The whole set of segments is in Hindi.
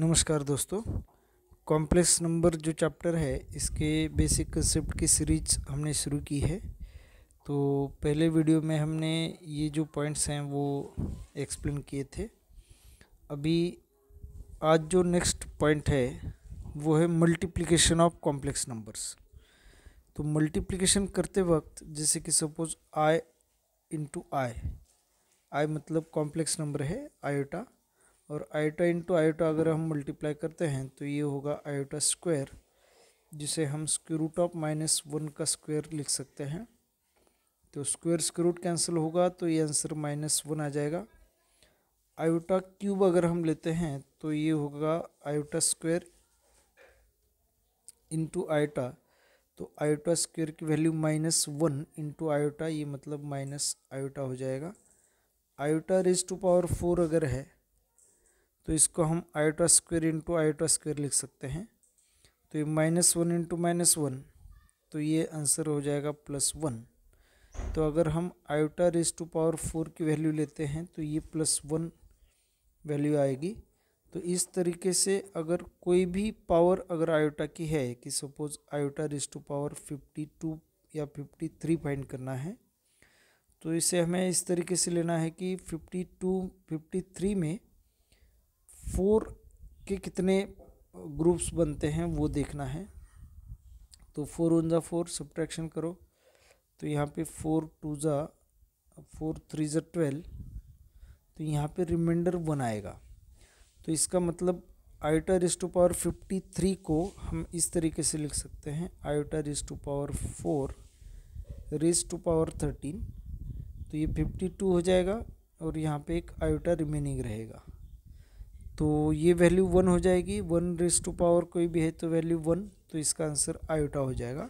नमस्कार दोस्तों कॉम्प्लेक्स नंबर जो चैप्टर है इसके बेसिक कंसेप्ट की सीरीज हमने शुरू की है तो पहले वीडियो में हमने ये जो पॉइंट्स हैं वो एक्सप्लेन किए थे अभी आज जो नेक्स्ट पॉइंट है वो है मल्टीप्लिकेशन ऑफ कॉम्प्लेक्स नंबर्स तो मल्टीप्लिकेशन करते वक्त जैसे कि suppose I into i i मतलब कॉम्प्लेक्स नंबर है आयोटा और आयोटा इंटू आयोटा अगर हम मल्टीप्लाई करते हैं तो ये होगा आयोटा स्क्वायर जिसे हम square root of minus one का स्क्वायर लिख सकते हैं तो स्क्वायर स्क्रू रूट कैंसिल होगा तो ये आंसर माइनस वन आ जाएगा आयोटा क्यूब अगर हम लेते हैं तो ये होगा आयोटा स्क्वायर इंटू आयोटा तो आयोटा स्क्वायर की value minus one into iota ये मतलब माइनस आयोटा हो जाएगा iota raise to power four अगर है तो इसको हम iota square into iota square लिख सकते हैं तो ये minus one into minus one तो ये आंसर हो जाएगा प्लस वन तो अगर हम iota raise to power four की वैल्यू लेते हैं तो ये प्लस वन वैल्यू आएगी तो इस तरीके से अगर कोई भी पावर अगर आयोटा की है कि suppose iota raise to power fifty two या फिफ्टी थ्री फाइंड करना है तो इसे हमें इस तरीके से लेना है कि फिफ्टी टू फिफ्टी थ्री में फोर के कितने ग्रुप्स बनते हैं वो देखना है तो फोर वन ज़ा फोर सब्ट्रैक्शन करो तो यहाँ पे फोर टू ज़ा फोर थ्री ज़ा ट्वेल्व तो यहाँ पे रिमाइंडर वन आएगा तो इसका मतलब iota raised to power fifty three को हम इस तरीके से लिख सकते हैं iota raised to power four raised to power thirteen तो ये फिफ्टी टू हो जाएगा और यहाँ पे एक आयोटा रिमेनिंग रहेगा तो ये वैल्यू वन हो जाएगी वन रेस टू पावर कोई भी है तो वैल्यू वन तो इसका आंसर आयोटा हो जाएगा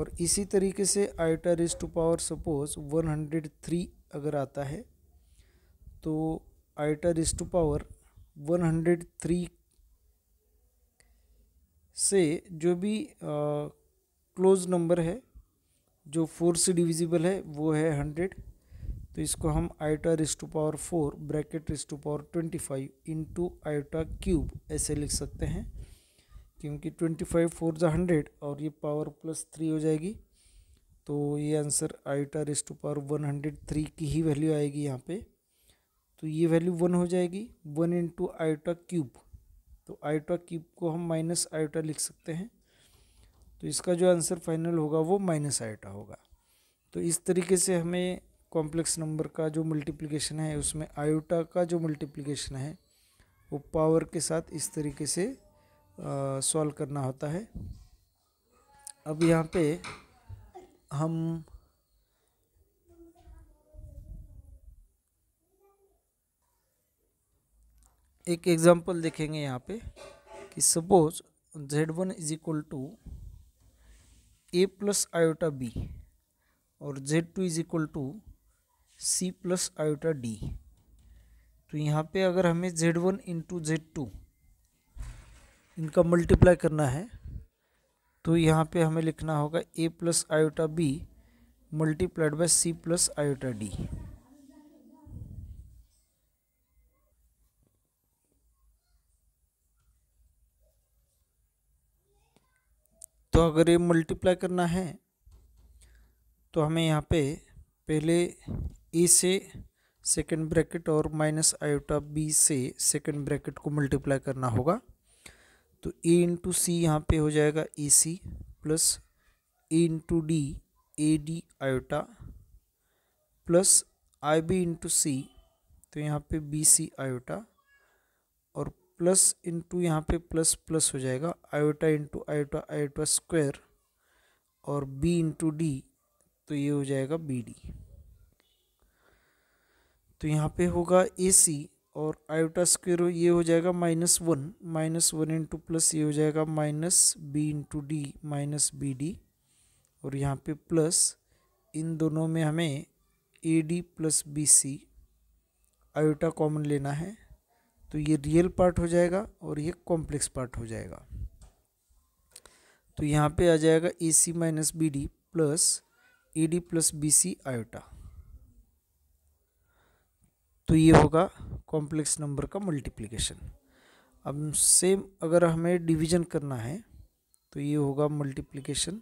और इसी तरीके से iota raise to power suppose one hundred three अगर आता है तो iota raise to power one hundred three से जो भी क्लोज नंबर है जो फोर से डिविजिबल है वो है हंड्रेड तो इसको हम iota raise to power four bracket raise to power twenty five into iota cube ऐसे लिख सकते हैं क्योंकि ट्वेंटी फाइव फोर जो हंड्रेड और ये पावर प्लस थ्री हो जाएगी तो ये answer iota raise to power one hundred three की ही वैल्यू आएगी यहाँ पे तो ये वैल्यू वन हो जाएगी वन इंटू आयोटा क्यूब तो आयोटा क्यूब को हम माइनस आयोटा लिख सकते हैं तो इसका जो आंसर फाइनल होगा वो माइनस आयोटा होगा तो इस तरीके से हमें कॉम्प्लेक्स नंबर का जो मल्टीप्लिकेशन है उसमें आयोटा का जो मल्टीप्लिकेशन है वो पावर के साथ इस तरीके से सॉल्व करना होता है अब यहाँ पे हम एक एग्जांपल देखेंगे यहाँ पे कि suppose Z one is equal to A plus iota B और Z two is equal to C plus iota D तो यहाँ पे अगर हमें Z one into Z two इनका मल्टीप्लाई करना है तो यहाँ पे हमें लिखना होगा A plus iota B multiplied by C plus iota D तो अगर ये मल्टीप्लाई करना है तो हमें यहाँ पे पहले ए से सेकेंड ब्रैकेट और माइनस आयोटा बी से सेकेंड ब्रैकेट को मल्टीप्लाई करना होगा तो ए इंटू सी यहाँ पर हो जाएगा A C plus A into D A D iota plus I B into C तो यहाँ पे बी सी आयोटा और प्लस इंटू यहाँ पे प्लस प्लस हो जाएगा iota into iota iota square और बी इंटू डी तो ये हो जाएगा बी डी तो यहाँ पे होगा ए सी और आयोटा स्क्वेयर ये हो जाएगा minus one minus one into plus ये हो जाएगा minus B into D minus B D और यहाँ पे प्लस इन दोनों में हमें A D plus B C iota common लेना है तो ये रियल पार्ट हो जाएगा और ये कॉम्प्लेक्स पार्ट हो जाएगा तो यहाँ पे आ जाएगा A C minus B D plus A D plus B C iota तो ये होगा कॉम्प्लेक्स नंबर का मल्टीप्लिकेशन अब सेम अगर हमें डिवीजन करना है तो ये होगा मल्टीप्लिकेशन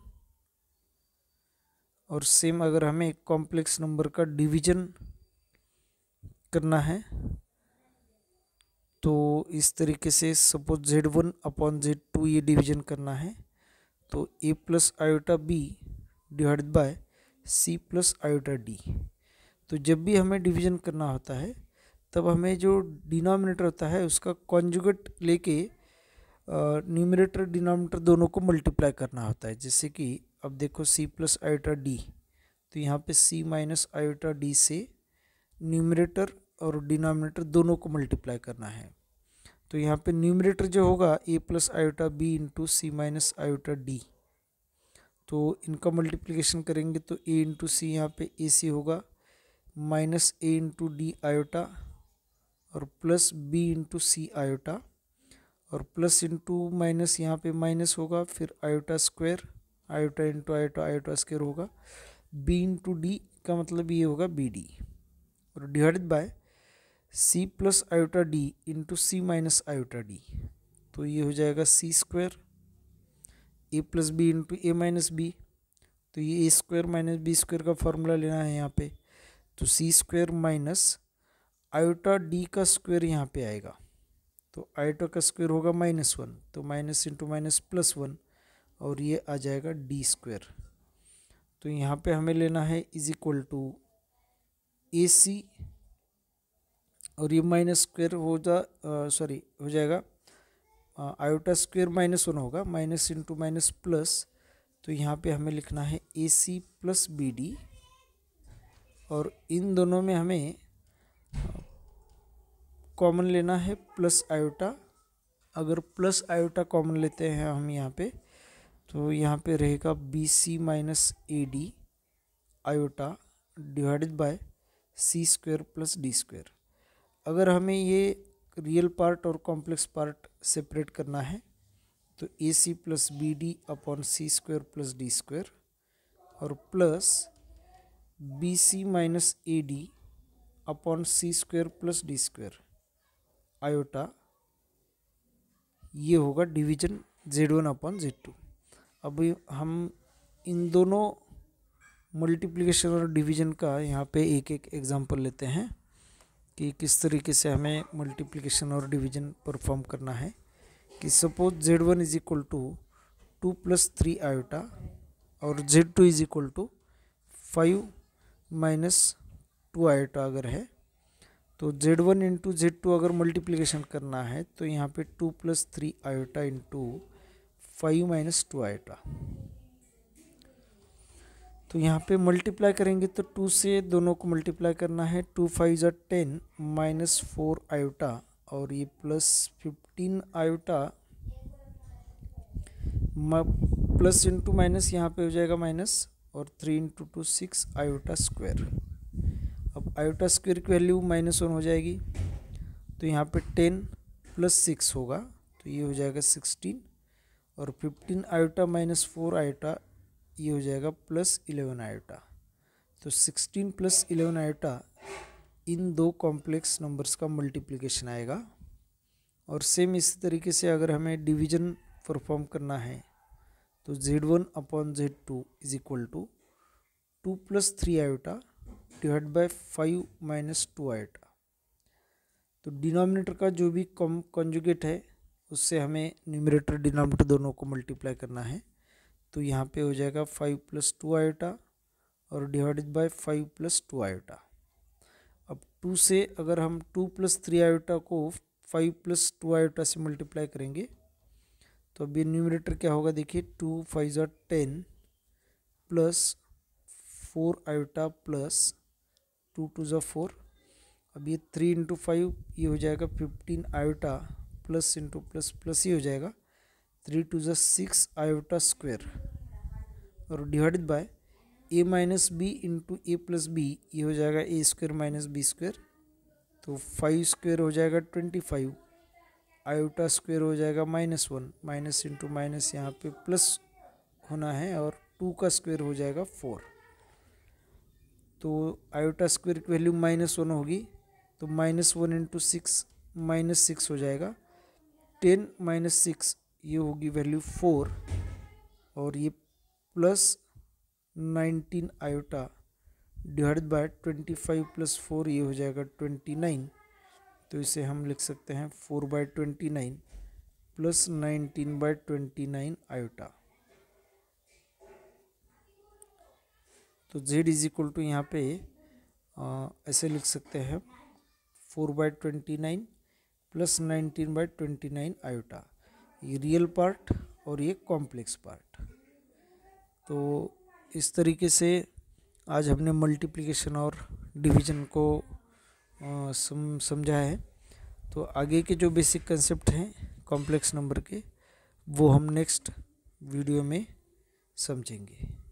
और सेम अगर हमें कॉम्प्लेक्स नंबर का डिवीजन करना है तो इस तरीके से suppose Z one upon Z two ये डिवीजन करना है तो A plus iota B divide by C plus iota D तो जब भी हमें डिवीजन करना होता है तब हमें जो डिनोमिनेटर होता है उसका कॉन्जुगेट लेके न्यूमिनेटर डिनोमिनेटर दोनों को मल्टीप्लाई करना होता है जैसे कि अब देखो सी प्लस आयोटा डी तो यहाँ पे सी माइनस आयोटा डी से न्यूमिनेटर और डिनोमिनेटर दोनों को मल्टीप्लाई करना है तो यहाँ पे न्यूमिनेटर जो होगा A plus iota B into C minus iota D तो इनका मल्टीप्लीकेशन करेंगे तो ए इंटू सी यहाँ पे ए सी होगा minus A into D iota और plus B into C iota और प्लस इंटू माइनस यहाँ पे माइनस होगा फिर iota square iota into iota iota square होगा बी इंटू डी का मतलब ये होगा बी डी और divided by C plus iota D into C minus iota D तो ये हो जाएगा C square A plus B into A minus B तो ये A square minus B square का फॉर्मूला लेना है यहाँ पे तो C square minus iota D का स्क्वेयर यहाँ पे आएगा तो आयोटा का स्क्वेयर होगा माइनस वन तो minus into minus plus one और ये आ जाएगा डी स्क्वेयर तो यहाँ पे हमें लेना है is equal to A C और ये माइनस स्क्वेयर हो जा सॉरी हो जाएगा आयोटा स्क्वेयर माइनस वन होगा माइनस इंटू माइनस प्लस तो यहाँ पे हमें लिखना है A C plus B D और इन दोनों में हमें कॉमन लेना है प्लस आयोटा अगर प्लस आयोटा कॉमन लेते हैं हम यहाँ पे तो यहाँ पे रहेगा B C minus A D iota divided by C square plus D square अगर हमें ये रियल पार्ट और कॉम्प्लेक्स पार्ट सेपरेट करना है तो A C plus B D upon C square plus D square और plus B C minus A D upon C square plus D square iota ये होगा division Z one upon Z two अभी हम इन दोनों मल्टीप्लिकेशन और डिवीजन का यहाँ पे एक एक एग्जांपल लेते हैं कि किस तरीके से हमें मल्टीप्लिकेशन और डिवीजन परफॉर्म करना है कि suppose Z one is equal to two plus three iota और Z two is equal to five minus two iota अगर है तो Z one into Z two अगर मल्टीप्लीकेशन करना है तो यहाँ पे two plus three iota into five minus two iota तो यहाँ पे मल्टीप्लाई करेंगे तो टू से दोनों को मल्टीप्लाई करना है टू फाइव जो टेन माइनस फोर आयोटा और ये plus fifteen iota plus into minus यहाँ पे हो जाएगा माइनस और three into two six iota square अब आयोटा स्क्वायर की वैल्यू माइनस वन हो जाएगी तो यहाँ पे टेन प्लस सिक्स होगा तो ये हो जाएगा सिक्सटीन और fifteen iota minus four iota ये हो जाएगा प्लस इलेवन आयोटा तो सिक्सटीन प्लस इलेवन आयोटा इन दो कॉम्प्लेक्स नंबर्स का मल्टीप्लिकेशन आएगा और सेम इसी तरीके से अगर हमें डिवीजन परफॉर्म करना है तो Z one upon Z two is equal to two plus three iota divide by five minus two iota तो डिनोमिनेटर का जो भी कम कॉन्जुगेट है उससे हमें न्यूमिनेटर डिनोमिनेटर दोनों को मल्टीप्लाई करना है तो यहाँ पे हो जाएगा फाइव प्लस टू आयोटा और divided by five plus two iota अब टू से अगर हम टू प्लस थ्री आयोटा को फाइव प्लस टू आयोटा से मल्टीप्लाई करेंगे तो अब न्यूमिनेटर क्या होगा देखिए टू फाइव जो ten plus four iota plus two two ज़ा फोर अब ये थ्री इंटू फाइव ये हो जाएगा fifteen iota plus into plus plus ये हो जाएगा थ्री टू ज़ा सिक्स आयोटा स्क्वेयर और divided by A minus B into A plus B ये हो जाएगा A square minus B square तो फाइव स्क्वेयर हो जाएगा ट्वेंटी फाइव आयोटा स्क्वेयर हो जाएगा minus one minus into minus यहाँ पे प्लस होना है और टू का स्क्वेयर हो जाएगा फोर तो आयोटा स्क्वेयर की वैल्यू माइनस वन होगी तो minus one into six minus six हो जाएगा टेन माइनस सिक्स ये होगी वैल्यू फोर और ये plus nineteen iota divide by twenty five plus four ये हो जाएगा ट्वेंटी नाइन तो इसे हम लिख सकते हैं four by twenty nine plus nineteen by twenty nine iota तो जेड इज इक्वल टू यहाँ पे आ, ऐसे लिख सकते हैं four by twenty nine plus nineteen by twenty nine iota ये रियल पार्ट और ये कॉम्प्लेक्स पार्ट तो इस तरीके से आज हमने मल्टीप्लिकेशन और डिवीजन को सम समझा है तो आगे के जो बेसिक कंसेप्ट हैं कॉम्प्लेक्स नंबर के वो हम नेक्स्ट वीडियो में समझेंगे